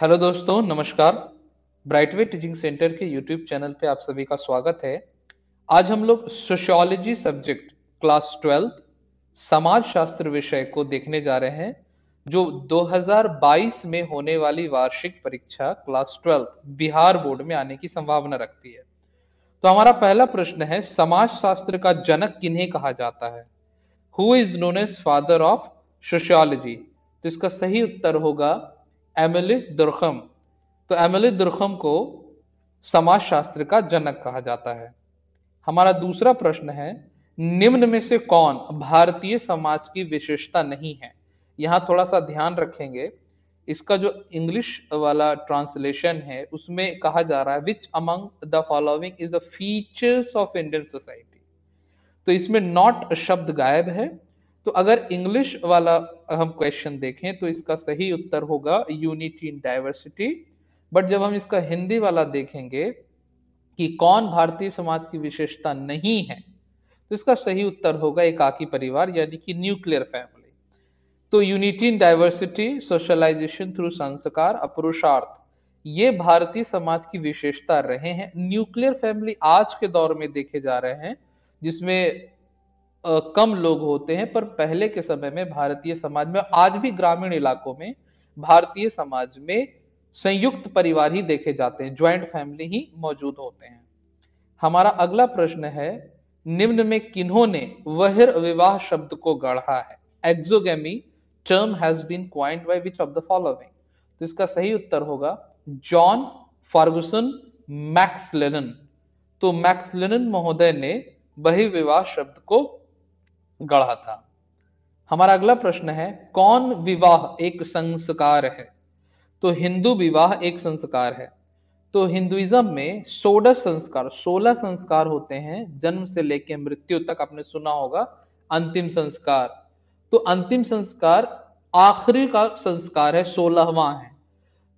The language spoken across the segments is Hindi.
हेलो दोस्तों नमस्कार ब्राइटवे टीचिंग सेंटर के यूट्यूब चैनल पे आप सभी का स्वागत है आज हम लोग सोशियोलॉजी सब्जेक्ट क्लास ट्वेल्थ समाज शास्त्र विषय को देखने जा रहे हैं जो 2022 में होने वाली वार्षिक परीक्षा क्लास ट्वेल्थ बिहार बोर्ड में आने की संभावना रखती है तो हमारा पहला प्रश्न है समाज शास्त्र का जनक किन्हें कहा जाता है who is known as father of sociology तो इसका सही उत्तर होगा एमिल दुर्खम तो एमिल दुर्खम को समाज शास्त्र का जनक कहा जाता है हमारा दूसरा प्रश्न है निम्न में से कौन भारतीय समाज की विशेषता नहीं है यहां थोड़ा सा ध्यान रखेंगे इसका जो इंग्लिश वाला ट्रांसलेशन है उसमें कहा जा रहा है which among the following is the features of Indian society तो इसमें नॉट शब्द गायब है तो अगर इंग्लिश वाला हम क्वेश्चन देखें तो इसका सही उत्तर होगा यूनिटी इन डाइवर्सिटी बट जब हम इसका हिंदी वाला देखेंगे कि कौन भारतीय समाज की विशेषता नहीं है तो इसका सही उत्तर होगा एकाकी परिवार यानी कि न्यूक्लियर फैमिली तो unity in diversity socialisation through संस्कार अपुरुषार्थ ये भारतीय समाज की विशेषता रहे हैं न्यूक्लियर फैमिली आज के दौर में देखे जा रहे हैं जिसमें कम लोग होते हैं पर पहले के समय में भारतीय समाज में आज भी ग्रामीण इलाकों में भारतीय समाज में संयुक्त परिवार ही देखे जाते हैं ज्वाइंट फैमिली ही मौजूद होते हैं हमारा अगला प्रश्न है निम्न में किन्हों ने वहिर विवाह शब्द को गढ़ा है exogamy term has been coined by which of the following तो इसका सही उत्तर होगा जॉन मैक्स लेनन तो लेनन महोदय ने बहिर्विवाह शब्द को गढ़ा था हमारा अगला प्रश्न है कौन विवाह एक संस्कार है तो हिंदू विवाह एक संस्कार है तो हिंदुइज्म में सोलह संस्कार सोलह संस्कार होते हैं जन्म से लेकर मृत्यु तक आपने सुना होगा अंतिम संस्कार तो अंतिम संस्कार आखिरी का संस्कार है सोलहवा है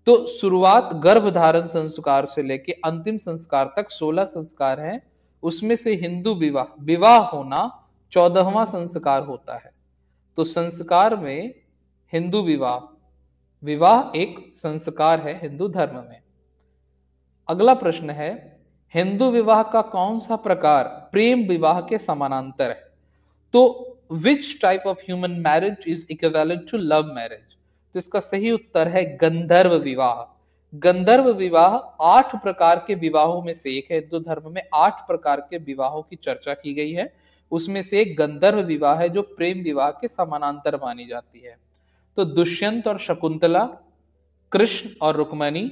तो शुरुआत गर्भधारण संस्कार से लेकर अंतिम संस्कार तक सोलह संस्कार है उसमें से हिंदू विवाह विवाह होना चौदहवा संस्कार होता है तो संस्कार में हिंदू विवाह विवाह एक संस्कार है हिंदू धर्म में अगला प्रश्न है हिंदू विवाह का कौन सा प्रकार प्रेम विवाह के समानांतर है तो which type of human marriage is equivalent to love marriage तो इसका सही उत्तर है गंधर्व विवाह गंधर्व विवाह आठ प्रकार के विवाहों में से एक है हिंदू धर्म में आठ प्रकार के विवाहों की चर्चा की गई है उसमें से एक गंधर्व विवाह है जो प्रेम विवाह के समानांतर मानी जाती है तो दुष्यंत और शकुंतला कृष्ण और रुक्मणी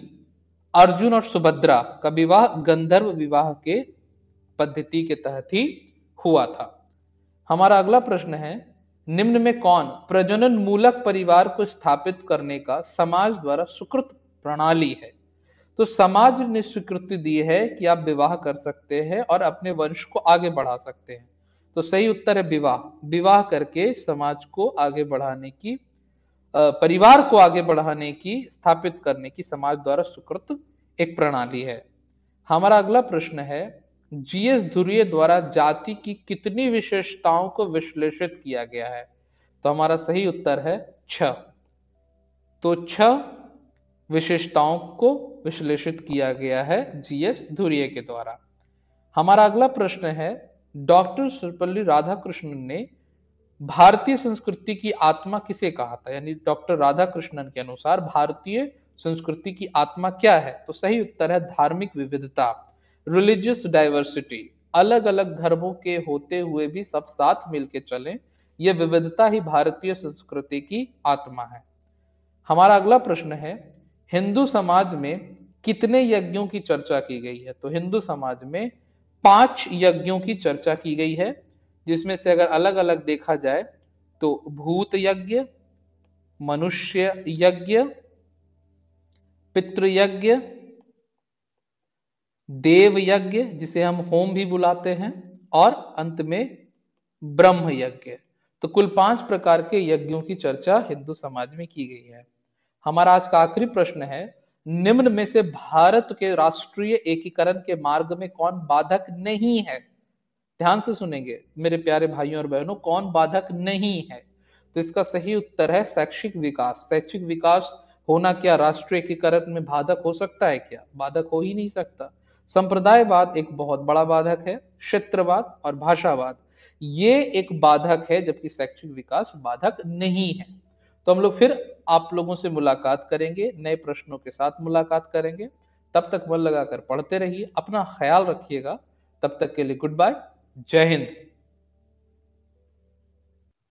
अर्जुन और सुभद्रा का विवाह गंधर्व विवाह के पद्धति के तहत ही हुआ था हमारा अगला प्रश्न है निम्न में कौन प्रजनन मूलक परिवार को स्थापित करने का समाज द्वारा स्वीकृत प्रणाली है तो समाज ने स्वीकृति दी है कि आप विवाह कर सकते हैं और अपने वंश को आगे बढ़ा सकते हैं तो सही उत्तर है विवाह विवाह करके समाज को आगे बढ़ाने की परिवार को आगे बढ़ाने की स्थापित करने की समाज द्वारा सुकृत एक प्रणाली है हमारा अगला प्रश्न है जीएस धुरिय द्वारा जाति की कितनी विशेषताओं को विश्लेषित किया गया है तो हमारा सही उत्तर है छ तो छ विशेषताओं को विश्लेषित किया गया है जीएस धुरिय के द्वारा हमारा अगला प्रश्न है डॉक्टर सर्वपल्ली राधाकृष्णन ने भारतीय संस्कृति की आत्मा किसे कहा था यानी डॉक्टर राधाकृष्णन के अनुसार भारतीय संस्कृति की आत्मा क्या है तो सही उत्तर है धार्मिक विविधता रिलीजियस डाइवर्सिटी अलग अलग धर्मों के होते हुए भी सब साथ मिलकर चले यह विविधता ही भारतीय संस्कृति की आत्मा है हमारा अगला प्रश्न है हिंदू समाज में कितने यज्ञों की चर्चा की गई है तो हिंदू समाज में पांच यज्ञों की चर्चा की गई है जिसमें से अगर अलग अलग देखा जाए तो भूत यज्ञ मनुष्य यज्ञ पितृयज्ञ देव यज्ञ जिसे हम होम भी बुलाते हैं और अंत में ब्रह्म यज्ञ तो कुल पांच प्रकार के यज्ञों की चर्चा हिंदू समाज में की गई है हमारा आज का आखिरी प्रश्न है निम्न में से भारत के राष्ट्रीय एकीकरण के मार्ग में कौन बाधक नहीं है ध्यान से सुनेंगे मेरे प्यारे भाइयों और बहनों कौन बाधक नहीं है तो इसका सही उत्तर है शैक्षिक विकास शैक्षिक विकास होना क्या राष्ट्रीय एकीकरण में बाधक हो सकता है क्या बाधक हो ही नहीं सकता संप्रदायवाद एक बहुत बड़ा बाधक है क्षेत्रवाद और भाषावाद ये एक बाधक है जबकि शैक्षिक विकास बाधक नहीं है तो हम लोग फिर आप लोगों से मुलाकात करेंगे नए प्रश्नों के साथ मुलाकात करेंगे तब तक मन लगाकर पढ़ते रहिए अपना ख्याल रखिएगा तब तक के लिए गुड बाय जय हिंद